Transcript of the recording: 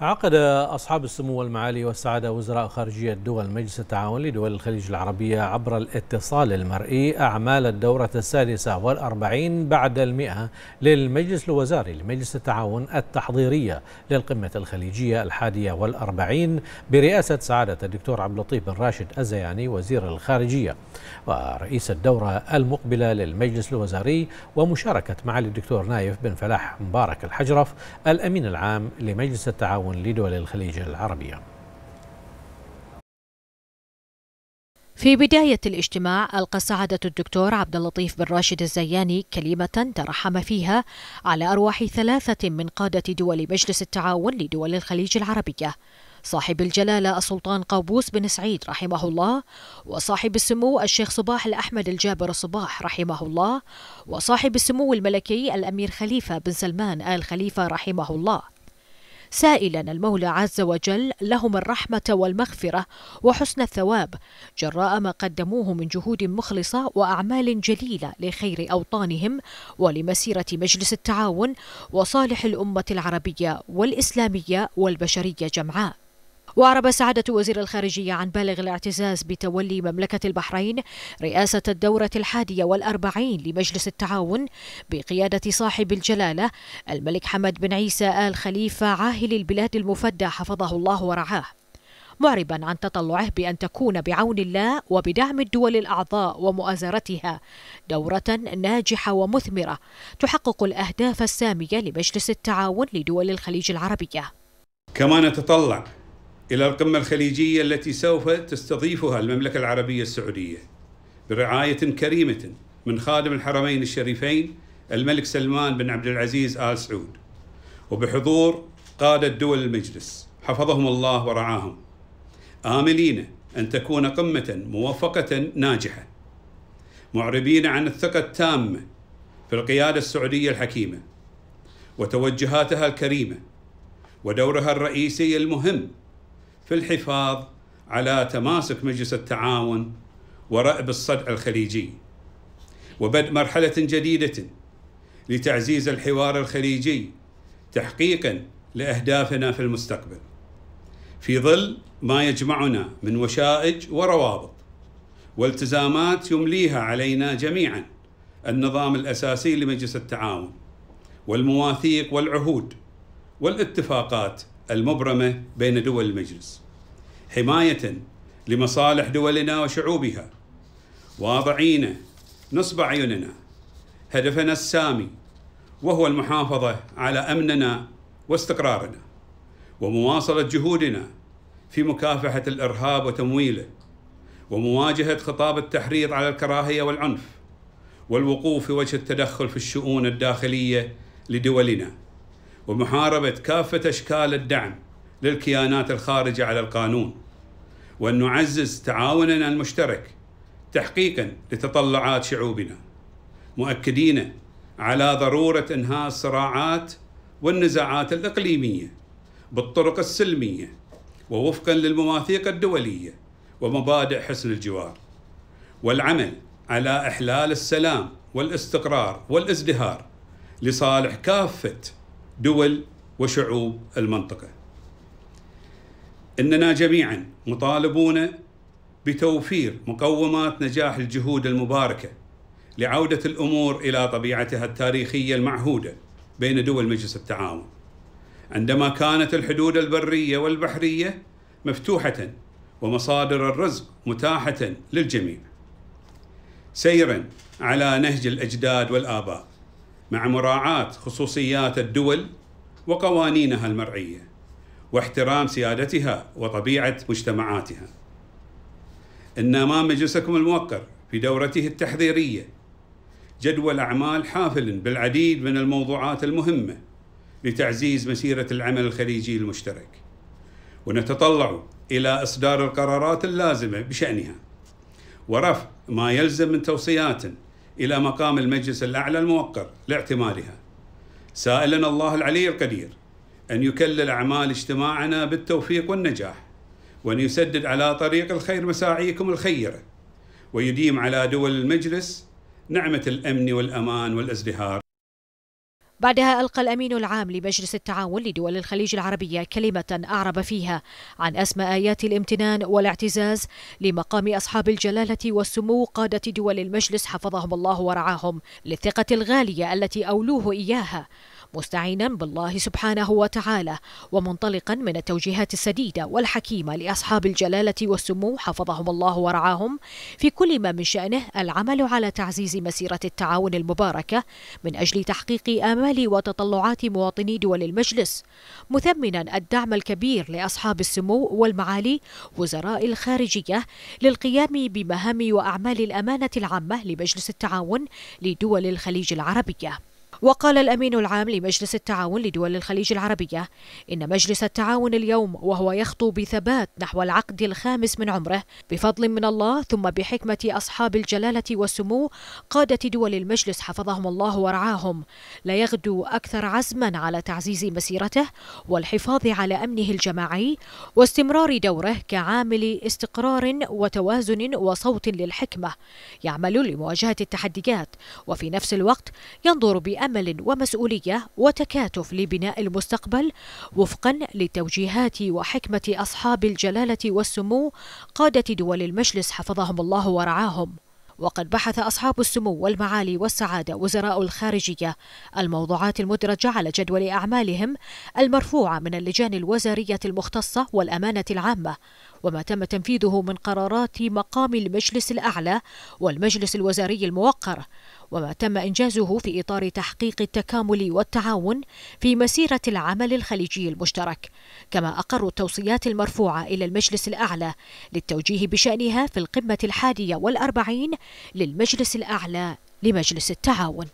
عقد أصحاب السمو والمعالي والسعادة وزراء خارجية دول مجلس التعاون لدول الخليج العربية عبر الاتصال المرئي أعمال الدورة السادسة والأربعين بعد المئة للمجلس الوزاري لمجلس التعاون التحضيرية للقمة الخليجية الحادية والأربعين برئاسة سعادة الدكتور عبد اللطيف بن راشد الزياني وزير الخارجية ورئيس الدورة المقبلة للمجلس الوزاري ومشاركة معالي الدكتور نايف بن فلاح مبارك الحجرف الأمين العام لمجلس التعاون التعاون لدول الخليج العربية في بداية الاجتماع ألقى سعادة الدكتور عبد اللطيف بن راشد الزياني كلمة ترحم فيها على أرواح ثلاثة من قادة دول مجلس التعاون لدول الخليج العربية صاحب الجلالة السلطان قابوس بن سعيد رحمه الله وصاحب السمو الشيخ صباح الأحمد الجابر صباح رحمه الله وصاحب السمو الملكي الأمير خليفة بن سلمان آل خليفة رحمه الله سائلا المولى عز وجل لهم الرحمة والمغفرة وحسن الثواب جراء ما قدموه من جهود مخلصة وأعمال جليلة لخير أوطانهم ولمسيرة مجلس التعاون وصالح الأمة العربية والإسلامية والبشرية جمعاء وأعرب سعادة وزير الخارجية عن بالغ الاعتزاز بتولي مملكة البحرين رئاسة الدورة الحادية والأربعين لمجلس التعاون بقيادة صاحب الجلالة الملك حمد بن عيسى آل خليفة عاهل البلاد المفدى حفظه الله ورعاه معربا عن تطلعه بأن تكون بعون الله وبدعم الدول الأعضاء ومؤازرتها دورة ناجحة ومثمرة تحقق الأهداف السامية لمجلس التعاون لدول الخليج العربية كما نتطلع إلى القمة الخليجية التي سوف تستضيفها المملكة العربية السعودية برعاية كريمة من خادم الحرمين الشريفين الملك سلمان بن عبد العزيز آل سعود وبحضور قادة دول المجلس حفظهم الله ورعاهم آملين أن تكون قمة موفقة ناجحة معربين عن الثقة التامة في القيادة السعودية الحكيمة وتوجهاتها الكريمة ودورها الرئيسي المهم في الحفاظ على تماسك مجلس التعاون ورأب الصدع الخليجي وبدء مرحلة جديدة لتعزيز الحوار الخليجي تحقيقا لأهدافنا في المستقبل في ظل ما يجمعنا من وشائج وروابط والتزامات يمليها علينا جميعا النظام الأساسي لمجلس التعاون والمواثيق والعهود والاتفاقات المبرمة بين دول المجلس حماية لمصالح دولنا وشعوبها واضعين نصب عيوننا هدفنا السامي وهو المحافظة على أمننا واستقرارنا ومواصلة جهودنا في مكافحة الإرهاب وتمويله ومواجهة خطاب التحريض على الكراهية والعنف والوقوف وجه التدخل في الشؤون الداخلية لدولنا ومحاربة كافة أشكال الدعم للكيانات الخارجة على القانون وأن نعزز تعاوننا المشترك تحقيقا لتطلعات شعوبنا مؤكدين على ضرورة إنهاء الصراعات والنزاعات الإقليمية بالطرق السلمية ووفقا للمواثيق الدولية ومبادئ حسن الجوار والعمل على إحلال السلام والاستقرار والازدهار لصالح كافه دول وشعوب المنطقة. إننا جميعا مطالبون بتوفير مقومات نجاح الجهود المباركة لعودة الأمور إلى طبيعتها التاريخية المعهودة بين دول مجلس التعاون. عندما كانت الحدود البرية والبحرية مفتوحة ومصادر الرزق متاحة للجميع. سيرا على نهج الأجداد والآباء. مع مراعاة خصوصيات الدول وقوانينها المرعية واحترام سيادتها وطبيعة مجتمعاتها. إن أمام مجلسكم الموقر في دورته التحضيرية جدول أعمال حافل بالعديد من الموضوعات المهمة لتعزيز مسيرة العمل الخليجي المشترك. ونتطلع إلى إصدار القرارات اللازمة بشأنها ورفع ما يلزم من توصيات إلى مقام المجلس الأعلى الموقر لاعتمادها. سائلا الله العلي القدير أن يكلل أعمال اجتماعنا بالتوفيق والنجاح وأن يسدد على طريق الخير مساعيكم الخيرة ويديم على دول المجلس نعمة الأمن والأمان والازدهار بعدها ألقى الأمين العام لمجلس التعاون لدول الخليج العربية كلمة أعرب فيها عن أسمى آيات الامتنان والاعتزاز لمقام أصحاب الجلالة والسمو قادة دول المجلس حفظهم الله ورعاهم للثقة الغالية التي أولوه إياها مستعينا بالله سبحانه وتعالى ومنطلقا من التوجيهات السديدة والحكيمة لأصحاب الجلالة والسمو حفظهم الله ورعاهم في كل ما من شأنه العمل على تعزيز مسيرة التعاون المباركة من أجل تحقيق آمال وتطلعات مواطني دول المجلس مثمنا الدعم الكبير لأصحاب السمو والمعالي وزراء الخارجية للقيام بمهام وأعمال الأمانة العامة لمجلس التعاون لدول الخليج العربية وقال الأمين العام لمجلس التعاون لدول الخليج العربية إن مجلس التعاون اليوم وهو يخطو بثبات نحو العقد الخامس من عمره بفضل من الله ثم بحكمة أصحاب الجلالة والسمو قادة دول المجلس حفظهم الله ورعاهم لا يغدو أكثر عزما على تعزيز مسيرته والحفاظ على أمنه الجماعي واستمرار دوره كعامل استقرار وتوازن وصوت للحكمة يعمل لمواجهة التحديات وفي نفس الوقت ينظر بأمن عمل ومسؤولية وتكاتف لبناء المستقبل وفقا لتوجيهات وحكمة أصحاب الجلالة والسمو قادة دول المجلس حفظهم الله ورعاهم وقد بحث أصحاب السمو والمعالي والسعادة وزراء الخارجية الموضوعات المدرجة على جدول أعمالهم المرفوعة من اللجان الوزارية المختصة والأمانة العامة وما تم تنفيذه من قرارات مقام المجلس الأعلى والمجلس الوزاري الموقر وما تم إنجازه في إطار تحقيق التكامل والتعاون في مسيرة العمل الخليجي المشترك كما أقروا التوصيات المرفوعة إلى المجلس الأعلى للتوجيه بشأنها في القمة الحادية والأربعين للمجلس الأعلى لمجلس التعاون